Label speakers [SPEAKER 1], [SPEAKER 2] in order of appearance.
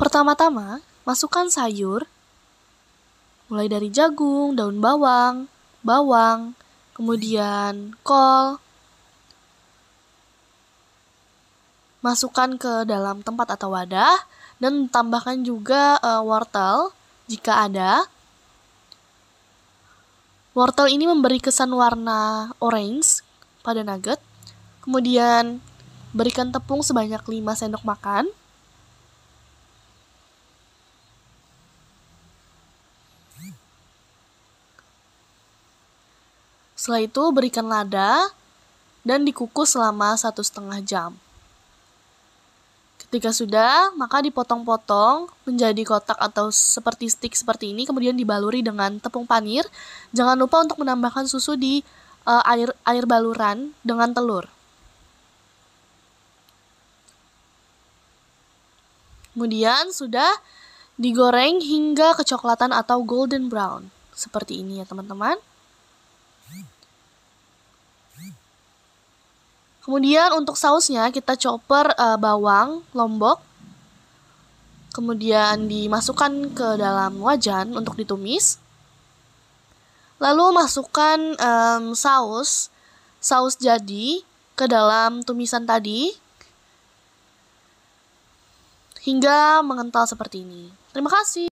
[SPEAKER 1] Pertama-tama, masukkan sayur, mulai dari jagung, daun bawang, bawang, kemudian kol. Masukkan ke dalam tempat atau wadah dan tambahkan juga uh, wortel jika ada. Wortel ini memberi kesan warna orange pada nugget. Kemudian berikan tepung sebanyak 5 sendok makan. Setelah itu berikan lada dan dikukus selama satu setengah jam. Ketika sudah, maka dipotong-potong menjadi kotak atau seperti stick seperti ini, kemudian dibaluri dengan tepung panir. Jangan lupa untuk menambahkan susu di uh, air air baluran dengan telur. Kemudian sudah Digoreng hingga kecoklatan atau golden brown. Seperti ini ya teman-teman. Kemudian untuk sausnya kita chopper uh, eh, bawang lombok. Kemudian dimasukkan ke dalam wajan untuk ditumis. Lalu masukkan um, saus saus jadi ke dalam tumisan tadi hingga mengental seperti ini. Terima kasih.